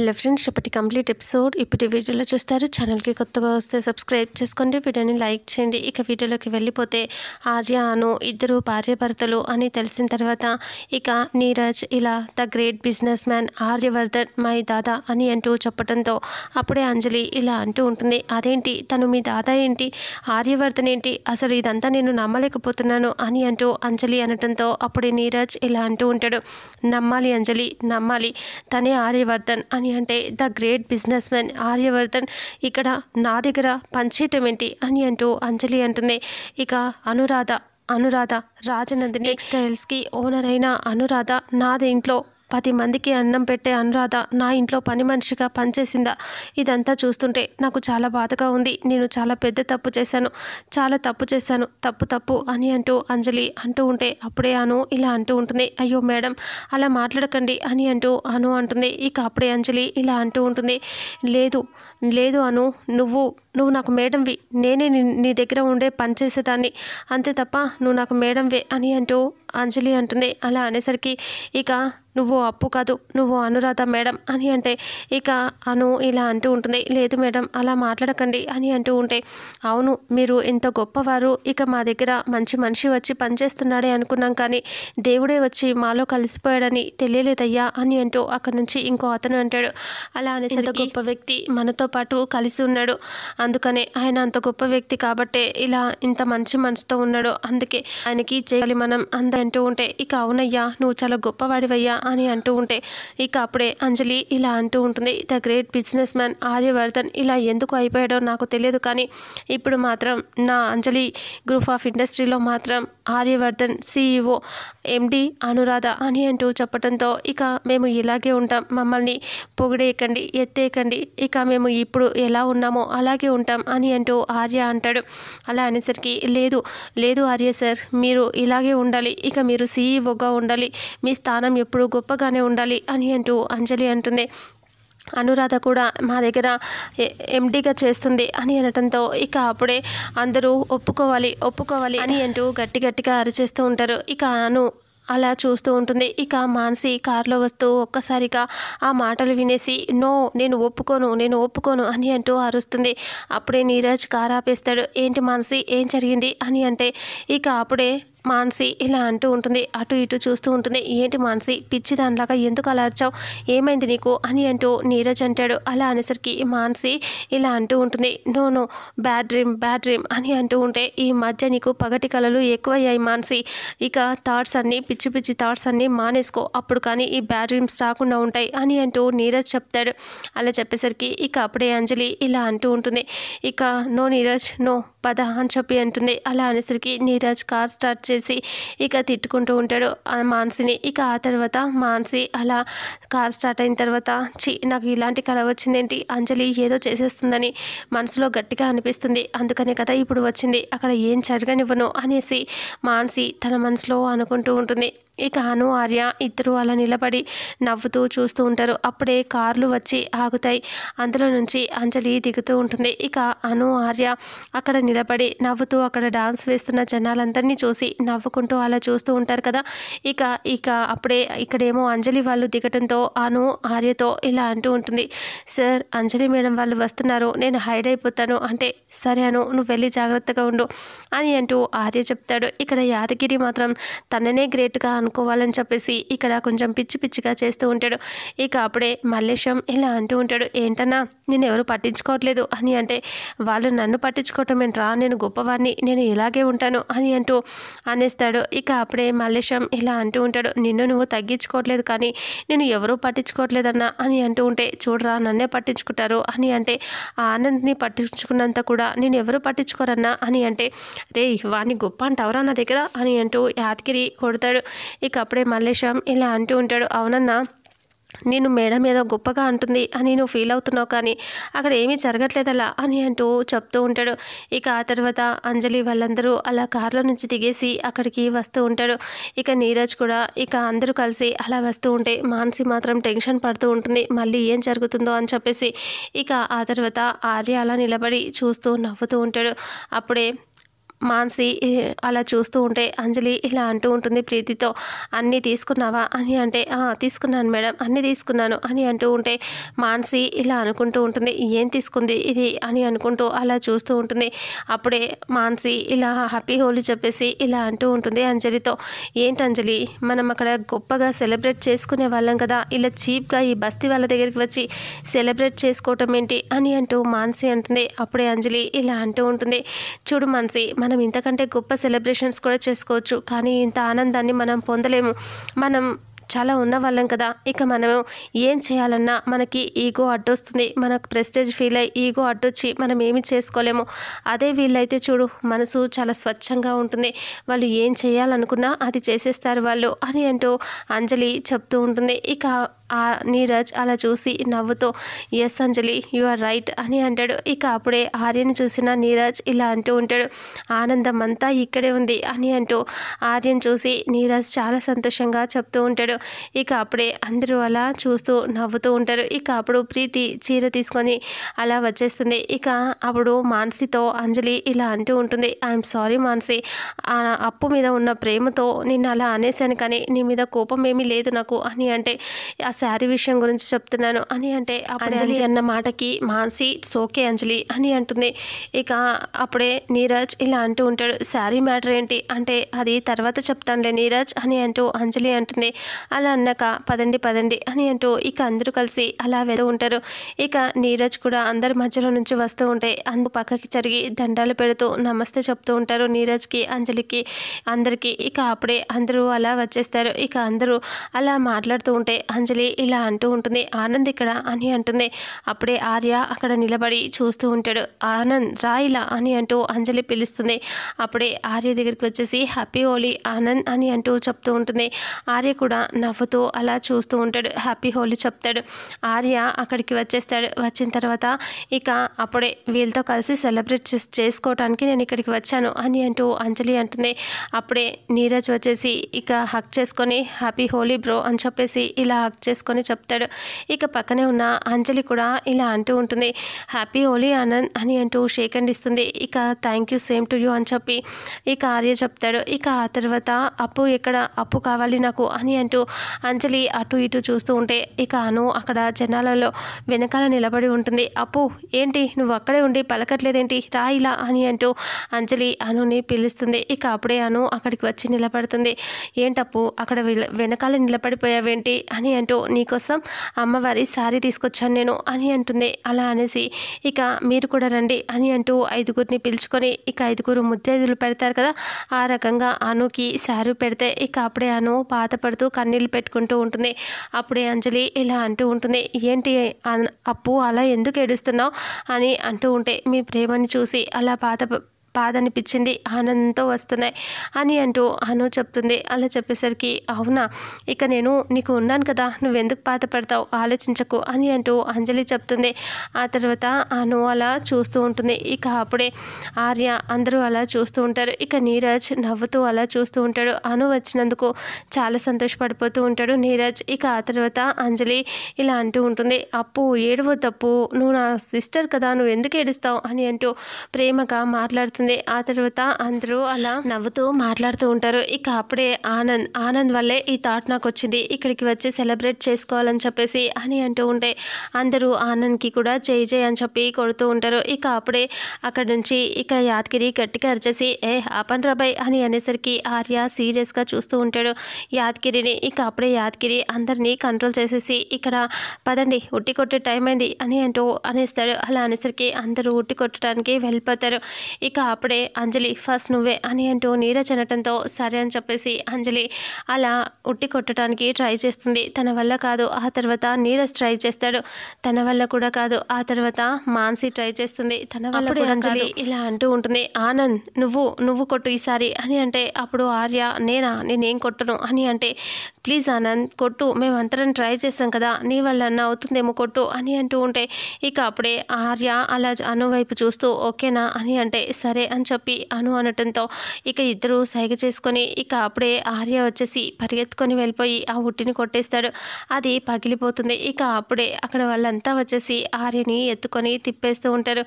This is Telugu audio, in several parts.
హలో ఫ్రెండ్స్ ఇప్పటి కంప్లీట్ ఎపిసోడ్ ఇప్పటి వీడియోలో చూస్తారు ఛానల్కి కొత్తగా వస్తే సబ్స్క్రైబ్ చేసుకోండి వీడియోని లైక్ చేయండి ఇక వీడియోలోకి వెళ్ళిపోతే ఆర్య అను ఇద్దరు భార్యాభర్తలు అని తెలిసిన తర్వాత ఇక నీరజ్ ఇలా the great businessman Aryavardhan my దాదా అని అంటూ చెప్పడంతో అప్పుడే అంజలి ఇలా అంటూ ఉంటుంది అదేంటి తను మీ దాదా ఏంటి ఆర్యవర్ధన్ ఏంటి అసలు ఇదంతా నేను నమ్మలేకపోతున్నాను అని అంటూ అంజలి అనటంతో అప్పుడే నీరజ్ ఇలా అంటూ ఉంటాడు నమ్మాలి అంజలి నమ్మాలి తనే ఆర్యవర్ధన్ అని అని అంటే the great businessman Aryavardhan ఇక్కడ నా దగ్గర పనిచేయటం ఏంటి అని అంటూ అంజలి అంటుంది ఇక అనురాధ అనురాధ రాజనందిని టెక్స్టైల్స్కి ఓనర్ అయిన అనురాధ నా దీంట్లో పది మందికి అన్నం పెట్టే అనురాధ నా ఇంట్లో పని మనిషిగా పనిచేసిందా ఇదంతా చూస్తుంటే నాకు చాలా బాధగా ఉంది నేను చాలా పెద్ద తప్పు చేశాను చాలా తప్పు చేశాను తప్పు తప్పు అని అంటూ అంజలి అంటూ ఉంటే అప్పుడే అను ఇలా అంటూ ఉంటుంది అయ్యో మేడం అలా మాట్లాడకండి అని అంటూ అను అంటుంది ఇక అప్పుడే అంజలి ఇలా అంటూ ఉంటుంది లేదు లేదు అను నువ్వు నువ్వు నాకు మేడంవి నేనే నీ దగ్గర ఉండే పని చేసేదాన్ని అంతే తప్ప నువ్వు నాకు మేడంవే అని అంటూ అంజలి అంటుంది అలా అనేసరికి ఇక నువ్వు అప్పు కాదు నువ్వు అనురాధ మేడం అని అంటే ఇక అను ఇలా అంటూ ఉంటుంది లేదు మేడం అలా మాట్లాడకండి అని అంటూ ఉంటే అవును మీరు ఇంత గొప్పవారు ఇక మా దగ్గర మంచి మనిషి వచ్చి పనిచేస్తున్నాడే అనుకున్నాం కానీ దేవుడే వచ్చి మాలో కలిసిపోయాడని తెలియలేదయ్యా అని అంటూ అక్కడి నుంచి ఇంకో అతను అంటాడు అలా అనేసరికి గొప్ప వ్యక్తి మనతో పాటు కలిసి ఉన్నాడు అందుకనే ఆయన అంత గొప్ప వ్యక్తి కాబట్టే ఇలా ఇంత మంచి మనసుతో ఉన్నాడు అందుకే ఆయనకి చేయాలి మనం అంద అంటూ ఉంటే ఇక అవునయ్యా నువ్వు చాలా గొప్పవాడివయ్యా అని అంటూ ఉంటే ఇక అప్పుడే అంజలి ఇలా అంటూ ఉంటుంది the great businessman Aryavardhan ఇలా ఎందుకు అయిపోయాడో నాకు తెలియదు కానీ ఇప్పుడు మాత్రం నా అంజలి గ్రూప్ ఆఫ్ ఇండస్ట్రీలో మాత్రం ఆర్యవర్ధన్ సిఈఓ ఎండి అనురాధ అని అంటూ చెప్పడంతో ఇక మేము ఇలాగే ఉంటాం మమ్మల్ని పొగిడేయకండి ఎత్తేయకండి ఇక మేము ఇప్పుడు ఎలా ఉన్నామో అలాగే ఉంటాం అని అంటూ ఆర్య అంటాడు అలా అనేసరికి లేదు లేదు ఆర్య సార్ మీరు ఇలాగే ఉండాలి ఇక మీరు సీఈఓగా e ఉండాలి మీ స్థానం ఎప్పుడు గొప్పగానే ఉండాలి అని అంటూ అంజలి అంటుంది అనురాధ కూడా మా దగ్గర ఎండీగా చేస్తుంది అని అనటంతో ఇక అప్పుడే అందరూ ఒప్పుకోవాలి ఒప్పుకోవాలి అని అంటూ గట్టి గట్టిగా అరిచేస్తూ ఉంటారు ఇక అను అలా చూస్తూ ఉంటుంది ఇక మానసి కారులో వస్తూ ఒక్కసారిగా ఆ మాటలు వినేసి నో నేను ఒప్పుకోను నేను ఒప్పుకోను అని అంటూ అరుస్తుంది అప్పుడే నీరజ్ కారు ఆపేస్తాడు ఏంటి మానసి ఏం జరిగింది అని అంటే ఇక అప్పుడే మాన్సి ఇలా అంటూ ఉంటుంది అటు ఇటు చూస్తూ ఉంటుంది ఏంటి మాన్సి పిచ్చి దానిలాగా ఎందుకు అలా ఏమైంది నీకు అని అంటూ నీరజ్ అంటాడు అలా అనేసరికి మాన్సి ఇలా అంటూ ఉంటుంది no no bad dream bad dream అని అంటూ ఉంటే ఈ మధ్య నీకు పగటి కళలు ఎక్కువయ్యాయి మాన్సి ఇక థాట్స్ అన్నీ పిచ్చి పిచ్చి థాట్స్ అన్నీ మానేసుకో అప్పుడు కానీ ఈ బ్యాడ్ డ్రీమ్స్ రాకుండా ఉంటాయి అని అంటూ నీరజ్ చెప్తాడు అలా చెప్పేసరికి ఇక అప్పుడే అంజలి ఇలా అంటూ ఉంటుంది ఇక నో నీరజ్ నో పద అని చెప్పి అంటుంది అలా అనేసరికి నీరజ్ కార్ స్టార్ట్ చేసి ఇక తిట్టుకుంటూ ఉంటాడు ఆ మాన్సిని ఇక ఆ తర్వాత మాన్సి అలా కార్ స్టార్ట్ అయిన తర్వాత చి నాకు ఇలాంటి కళ వచ్చిందేంటి అంజలి ఏదో చేసేస్తుందని మనసులో గట్టిగా అనిపిస్తుంది అందుకనే కదా ఇప్పుడు వచ్చింది అక్కడ ఏం జరగనివ్వను అనేసి మాన్సి తన మనసులో అనుకుంటూ ఉంటుంది ఇక అను ఆర్య ఇద్దరు అలా నిలబడి నవ్వుతూ చూస్తూ ఉంటారు అప్పుడే కార్లు వచ్చి ఆగుతాయి అందులో నుంచి అంజలి దిగుతూ ఉంటుంది ఇక అను ఆర్య అక్కడ నిలబడి నవ్వుతూ అక్కడ డాన్స్ వేస్తున్న జనాలందరినీ చూసి నవ్వుకుంటూ అలా చూస్తూ ఉంటారు కదా ఇక ఇక అప్పుడే ఇక్కడేమో అంజలి వాళ్ళు దిగటంతో అను ఆర్యతో ఇలా అంటూ ఉంటుంది సార్ అంజలి మేడం వాళ్ళు వస్తున్నారు నేను హైడ్ అయిపోతాను అంటే సరే అను నువ్వు వెళ్ళి జాగ్రత్తగా ఉండు అని అంటూ ఆర్య చెప్తాడు ఇక్కడ యాదగిరి మాత్రం తననే గ్రేట్గా అను కొనుక్కోవాలని చెప్పేసి ఇక్కడ కొంచెం పిచ్చి పిచ్చిగా చేస్తూ ఉంటాడు ఇక అప్పుడే మల్లేశం ఇలా అంటూ ఉంటాడు ఏంటన్నా నేను ఎవరు పట్టించుకోవట్లేదు అని అంటే వాళ్ళు నన్ను పట్టించుకోవటం ఏంట్రా నేను గొప్పవాడిని నేను ఇలాగే ఉంటాను అని అంటూ అనేస్తాడు ఇక అప్పుడే మల్లేశం ఇలా అంటూ ఉంటాడు నిన్ను నువ్వు తగ్గించుకోవట్లేదు కానీ నేను ఎవరూ పట్టించుకోవట్లేదన్నా అని అంటూ ఉంటే చూడరా నన్నే పట్టించుకుంటారు అని అంటే ఆనంద్ని పట్టించుకున్నంత కూడా నేను ఎవరు పట్టించుకోరన్నా అని అంటే రే వాణ్ణి గొప్ప అంటవరా నా దగ్గర అని అంటూ యాదగిరి కొడతాడు ఇక అప్పుడే మల్లేశం ఇలా అంటూ ఉంటాడు అవునన్నా నేను మేడం ఏదో గొప్పగా అంటుంది అని నువ్వు ఫీల్ అవుతున్నావు కానీ అక్కడ ఏమీ జరగట్లేదలా అని అంటూ చెప్తూ ఉంటాడు ఇక ఆ తర్వాత అంజలి వాళ్ళందరూ అలా కారులో నుంచి దిగేసి అక్కడికి వస్తూ ఉంటాడు ఇక నీరజ్ కూడా ఇక అందరూ కలిసి అలా వస్తూ ఉంటే మానసి మాత్రం టెన్షన్ పడుతూ ఉంటుంది మళ్ళీ ఏం జరుగుతుందో అని చెప్పేసి ఇక ఆ తర్వాత ఆర్య అలా నిలబడి చూస్తూ నవ్వుతూ ఉంటాడు అప్పుడే మాన్సి అలా చూస్తూ ఉంటే అంజలి ఇలా అంటూ ఉంటుంది ప్రీతితో అన్నీ తీసుకున్నావా అని అంటే తీసుకున్నాను మేడం అన్నీ తీసుకున్నాను అని అంటూ ఉంటే మాన్సి ఇలా అనుకుంటూ ఉంటుంది ఏం తీసుకుంది ఇది అని అనుకుంటూ అలా చూస్తూ ఉంటుంది అప్పుడే మాన్సి ఇలా హ్యాపీ హోలీ చెప్పేసి ఇలా అంటూ ఉంటుంది అంజలితో ఏంటి అంజలి మనం అక్కడ గొప్పగా సెలబ్రేట్ చేసుకునే వాళ్ళం కదా ఇలా చీప్గా ఈ బస్తీ వాళ్ళ దగ్గరికి వచ్చి సెలబ్రేట్ చేసుకోవటం ఏంటి అని అంటూ మాన్సి అంటుంది అప్పుడే అంజలి ఇలా అంటూ ఉంటుంది చూడు మాన్సి మన మనం ఇంతకంటే గొప్ప సెలబ్రేషన్స్ కూడా చేసుకోవచ్చు కానీ ఇంత ఆనందాన్ని మనం పొందలేము మనం చాలా ఉన్నవాళ్ళం కదా ఇక మనం ఏం చేయాలన్నా మనకి ఈగో అడ్డొస్తుంది మనకు ప్రెస్టేజ్ ఫీల్ అయ్యి ఈగో అడ్డొచ్చి మనం ఏమి చేసుకోలేము అదే వీళ్ళైతే చూడు మనసు చాలా స్వచ్ఛంగా ఉంటుంది వాళ్ళు ఏం చేయాలనుకున్నా అది చేసేస్తారు వాళ్ళు అని అంటూ అంజలి చెప్తూ ఉంటుంది ఇక ఆ నీరజ్ అలా చూసి నవ్వుతూ yes Anjali you are right అని అంటాడు ఇక అప్పుడే ఆర్యను చూసిన నీరజ్ ఇలా అంటూ ఉంటాడు ఆనందం అంతా ఇక్కడే ఉంది అని అంటూ ఆర్యన్ చూసి నీరజ్ చాలా సంతోషంగా చెప్తూ ఉంటాడు ఇక అప్పుడే అందరూ అలా చూస్తూ నవ్వుతూ ఉంటారు ఇక అప్పుడు ప్రీతి చీర తీసుకొని అలా వచ్చేస్తుంది ఇక అప్పుడు మానసితో అంజలి ఇలా అంటూ ఉంటుంది ఐఎమ్ సారీ మాన్సి అప్పు మీద ఉన్న ప్రేమతో నిన్ను అలా అనేశాను కానీ నీ మీద కోపం ఏమీ లేదు నాకు అని అంటే శారీ విషయం గురించి చెప్తున్నాను అని అంటే అంజలి అన్న మాటకి మాన్సి సోకే అంజలి అని అంటుంది ఇక అప్పుడే నీరజ్ ఇలా అంటూ ఉంటాడు శారీ మ్యాటర్ ఏంటి అంటే అది తర్వాత చెప్తానులే నీరజ్ అని అంటూ అంజలి అంటుంది అలా అన్నాక పదండి పదండి అని అంటూ ఇక అందరూ కలిసి అలా వెళ్తూ ఉంటారు ఇక నీరజ్ కూడా అందరి మధ్యలో నుంచి వస్తూ ఉంటే అందు పక్కకి జరిగి దండాలు పెడుతూ నమస్తే చెప్తూ ఉంటారు నీరజ్కి అంజలికి అందరికీ ఇక అప్పుడే అందరూ అలా వచ్చేస్తారు ఇక అందరూ అలా మాట్లాడుతూ ఉంటే అంజలి ఇలా అంటూ ఉంటుంది ఆనంద్ ఇక్కడ అని అంటుంది అప్పుడే ఆర్య అక్కడ నిలబడి చూస్తూ ఉంటాడు ఆనంద్ రా ఇలా అని అంటూ అంజలి పిలుస్తుంది అప్పుడే ఆర్య దగ్గరికి వచ్చేసి హ్యాపీ హోలీ ఆనంద్ అని అంటూ చెప్తూ ఉంటుంది ఆర్య కూడా నవ్వుతూ అలా చూస్తూ ఉంటాడు హ్యాపీ హోలీ చెప్తాడు ఆర్య అక్కడికి వచ్చేస్తాడు వచ్చిన తర్వాత ఇక అప్పుడే వీళ్ళతో కలిసి సెలబ్రేట్ చేసుకోవటానికి నేను ఇక్కడికి వచ్చాను అని అంటూ అంజలి అంటుంది అప్పుడే నీరజ్ వచ్చేసి ఇక హక్ చేసుకొని హ్యాపీ హోలీ బ్రో అని చెప్పేసి ఇలా హక్ చేసుకొని చేసుకొని చెప్తాడు ఇక పక్కనే ఉన్న అంజలి కూడా ఇలా అంటూ ఉంటుంది హ్యాపీ ఓలీ ఆనంద్ అని అంటూ షేక్ అండ్ ఇస్తుంది ఇక thank you same to you అని చెప్పి ఇక ఆర్య చెప్తాడు ఇక ఆ తర్వాత అప్పు ఎక్కడ అప్పు కావాలి నాకు అని అంటూ అంజలి అటు ఇటు చూస్తూ ఉంటే ఇక అను అక్కడ జనాలలో వెనకాల నిలబడి ఉంటుంది అప్పు ఏంటి నువ్వు అక్కడే ఉండి పలకట్లేదేంటి రా ఇలా అని అంటూ అంజలి అనుని పిలుస్తుంది ఇక అప్పుడే అను అక్కడికి వచ్చి నిలబడుతుంది ఏంటప్పు అక్కడ వెనకాల నిలబడిపోయావేంటి అని అంటూ నీకోసం అమ్మవారి సారీ తీసుకొచ్చాను నేను అని అంటుంది అలా అనేసి ఇక మీరు కూడా రండి అని అంటూ ఐదుగురిని పిలుచుకొని ఇక ఐదుగురు ముద్దైదులు పెడతారు కదా ఆ రకంగా అనుకి శారీ పెడితే ఇక అప్పుడే అను బాధపడుతూ కన్నీళ్ళు పెట్టుకుంటూ ఉంటుంది అప్పుడే అంజలి ఇలా అంటూ ఉంటుంది ఏంటి అప్పు అలా ఎందుకు ఏడుస్తున్నావు అని అంటూ ఉంటే మీ ప్రేమని చూసి అలా బాధ బాధ అనిపించింది ఆనందంతో వస్తున్నాయి అని అంటూ అను చెప్తుంది అలా చెప్పేసరికి అవునా ఇక నేను నీకు ఉన్నాను కదా నువ్వెందుకు బాధపడతావు ఆలోచించకు అని అంటూ అంజలి చెప్తుంది ఆ తర్వాత అను అలా చూస్తూ ఉంటుంది ఇక అప్పుడే ఆర్య అందరూ అలా చూస్తూ ఉంటారు ఇక నీరజ్ నవ్వుతూ అలా చూస్తూ ఉంటాడు అను వచ్చినందుకు చాలా సంతోషపడిపోతూ ఉంటాడు నీరజ్ ఇక ఆ తర్వాత అంజలి ఇలా అంటూ ఉంటుంది అప్పు ఏడవ తప్పు నువ్వు నా సిస్టర్ కదా నువ్వు ఎందుకు ఏడుస్తావు అని అంటూ ప్రేమగా మాట్లాడుతుంది ఉంటుంది ఆ తర్వాత అందరూ అలా నవ్వుతూ మాట్లాడుతూ ఉంటారు ఇక అప్పుడే ఆనంద్ ఆనంద్ వల్లే ఈ థాట్ నాకు వచ్చింది ఇక్కడికి వచ్చి సెలబ్రేట్ చేసుకోవాలని చెప్పేసి అని అంటూ ఉంటే అందరూ ఆనంద్కి కూడా చేయి చేయి అని చెప్పి కొడుతూ ఉంటారు ఇక అప్పుడే అక్కడ నుంచి ఇక యాదగిరి గట్టిగా అరిచేసి ఏ ఆపన్ రాబాయ్ అని అనేసరికి ఆర్య సీరియస్గా చూస్తూ ఉంటాడు యాదగిరిని ఇక అప్పుడే యాదగిరి అందరినీ కంట్రోల్ చేసేసి ఇక్కడ పదండి ఉట్టి కొట్టే టైం అయింది అని అంటూ అనేస్తాడు అలా అనేసరికి అందరూ ఉట్టి కొట్టడానికి వెళ్ళిపోతారు ఇక అప్పుడే అంజలి ఫస్ట్ నువ్వే అని అంటూ నీరజ్ అనటంతో సరే అని చెప్పేసి అంజలి అలా ఉట్టి కొట్టడానికి ట్రై చేస్తుంది తన వల్ల కాదు ఆ తర్వాత నీరజ్ ట్రై చేస్తాడు తన వల్ల కూడా కాదు ఆ తర్వాత మాన్సి ట్రై చేస్తుంది తన వల్ల అంజలి ఇలా అంటూ ఉంటుంది ఆనంద్ నువ్వు నువ్వు కొట్టు ఈసారి అని అంటే అప్పుడు ఆర్య నేనా నేనేం కొట్టను అని అంటే ప్లీజ్ ఆనంద్ కొట్టు మేమంతరం ట్రై చేసాం కదా నీ వల్ల అన్న అవుతుందేమో కొట్టు అని అంటూ ఉంటే ఇక అప్పుడే ఆర్య అలా అనువైపు చూస్తూ ఓకేనా అని అంటే సరే సరే అని చెప్పి అను అనటంతో ఇక ఇద్దరు సైగ చేసుకొని ఇక అప్పుడే ఆర్య వచ్చేసి పరిగెత్తుకొని వెళ్ళిపోయి ఆ ఉట్టిని కొట్టేస్తాడు అది పగిలిపోతుంది ఇక అప్పుడే అక్కడ వాళ్ళంతా వచ్చేసి ఆర్యని ఎత్తుకొని తిప్పేస్తూ ఉంటారు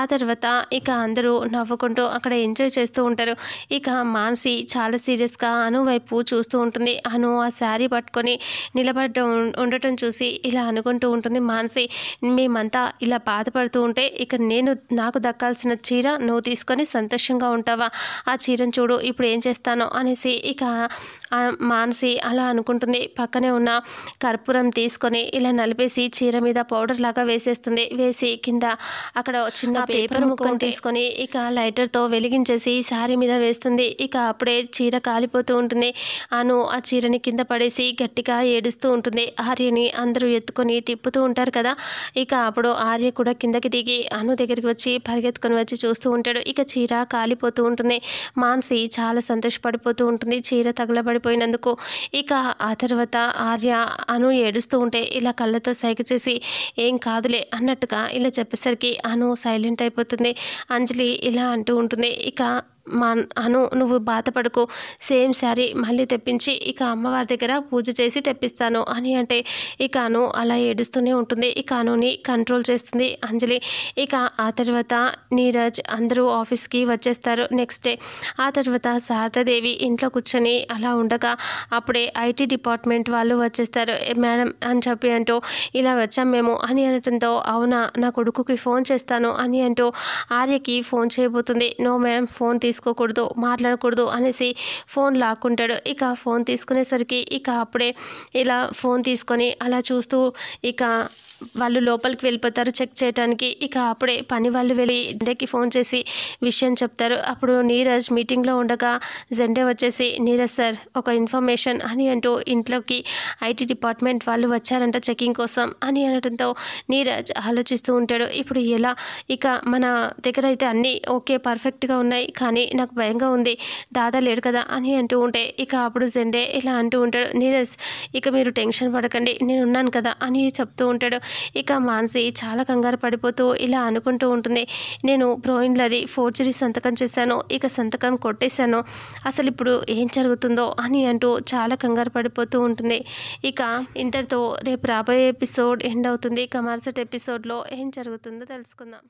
ఆ తర్వాత ఇక అందరూ నవ్వుకుంటూ అక్కడ ఎంజాయ్ చేస్తూ ఉంటారు ఇక మానసి చాలా సీరియస్గా అను వైపు చూస్తూ ఉంటుంది అను ఆ శారీ పట్టుకొని నిలబడ్డ ఉండటం చూసి ఇలా అనుకుంటూ ఉంటుంది మానసి మేమంతా ఇలా బాధపడుతూ ఉంటే ఇక నేను నాకు దక్కాల్సిన చీర నువ్వు తీసుకొని కట్టుకొని సంతోషంగా ఉంటావా ఆ చీరను చూడు ఇప్పుడు ఏం చేస్తాను అనేసి ఇక మానసి అలా అనుకుంటుంది పక్కనే ఉన్న కర్పూరం తీసుకొని ఇలా నలిపేసి చీర మీద పౌడర్ లాగా వేసేస్తుంది వేసి కింద అక్కడ చిన్న పేపర్ ముక్కను తీసుకొని ఇక లైటర్తో వెలిగించేసి శారీ మీద వేస్తుంది ఇక అప్పుడే చీర కాలిపోతూ ఉంటుంది అను ఆ చీరని కింద పడేసి గట్టిగా ఏడుస్తూ ఉంటుంది ఆర్యని అందరూ ఎత్తుకొని తిప్పుతూ ఉంటారు కదా ఇక అప్పుడు ఆర్య కూడా కిందకి దిగి అను దగ్గరికి వచ్చి పరిగెత్తుకొని వచ్చి చూస్తూ ఉంటాడు ఇక చీర కాలిపోతూ ఉంటుంది మాన్సి చాలా సంతోషపడిపోతూ ఉంటుంది చీర తగలబడిపోయినందుకు ఇక ఆ తర్వాత ఆర్య అను ఏడుస్తూ ఉంటే ఇలా కళ్ళతో సైగ చేసి ఏం కాదులే అన్నట్టుగా ఇలా చెప్పేసరికి అను సైలెంట్ అయిపోతుంది అంజలి ఇలా అంటూ ఉంటుంది ఇక మా అను నువ్వు బాధపడుకో సేమ్ శారీ మళ్ళీ తెప్పించి ఇక అమ్మవారి దగ్గర పూజ చేసి తెప్పిస్తాను అని అంటే ఇక అను అలా ఏడుస్తూనే ఉంటుంది ఇక అనుని కంట్రోల్ చేస్తుంది అంజలి ఇక ఆ తర్వాత నీరజ్ అందరూ ఆఫీస్కి వచ్చేస్తారు నెక్స్ట్ డే ఆ తర్వాత శారదాదేవి ఇంట్లో కూర్చొని అలా ఉండగా అప్పుడే ఐటీ డిపార్ట్మెంట్ వాళ్ళు వచ్చేస్తారు మేడం అని చెప్పి అంటూ ఇలా వచ్చాం మేము అని అనటంతో అవునా నా కొడుకుకి ఫోన్ చేస్తాను అని అంటూ ఆర్యకి ఫోన్ చేయబోతుంది నో మేడం ఫోన్ తీసుకు తీసుకోకూడదు మాట్లాడకూడదు అనేసి ఫోన్ లాక్కుంటాడు ఇక ఫోన్ తీసుకునేసరికి ఇక అప్పుడే ఇలా ఫోన్ తీసుకొని అలా చూస్తూ ఇక వాళ్ళు లోపలికి వెళ్ళిపోతారు చెక్ చేయడానికి ఇక అప్పుడే పని వాళ్ళు వెళ్ళి జెండేకి ఫోన్ చేసి విషయం చెప్తారు అప్పుడు నీరజ్ మీటింగ్లో ఉండగా జెండే వచ్చేసి నీరజ్ సార్ ఒక ఇన్ఫర్మేషన్ అని అంటూ ఇంట్లోకి ఐటీ డిపార్ట్మెంట్ వాళ్ళు వచ్చారంట చెకింగ్ కోసం అని అనడంతో నీరజ్ ఆలోచిస్తూ ఉంటాడు ఇప్పుడు ఎలా ఇక మన దగ్గర అయితే అన్నీ ఓకే పర్ఫెక్ట్గా ఉన్నాయి కానీ నాకు భయంగా ఉంది దాదా లేడు కదా అని అంటూ ఉంటే ఇక అప్పుడు జెండే ఇలా అంటూ ఉంటాడు నీరజ్ ఇక మీరు టెన్షన్ పడకండి నేను ఉన్నాను కదా అని చెప్తూ ఉంటాడు ఇక మాన్సి చాలా కంగారు పడిపోతూ ఇలా అనుకుంటూ ఉంటుంది నేను ప్రోయిన్లది ఫోర్జరీ సంతకం చేశాను ఇక సంతకం కొట్టేశాను అసలు ఇప్పుడు ఏం జరుగుతుందో అని అంటూ చాలా కంగారు పడిపోతూ ఉంటుంది ఇక ఇంతటితో రేపు రాబోయే ఎపిసోడ్ ఎండ్ అవుతుంది ఇక మరుసటి ఎపిసోడ్లో ఏం జరుగుతుందో తెలుసుకుందాం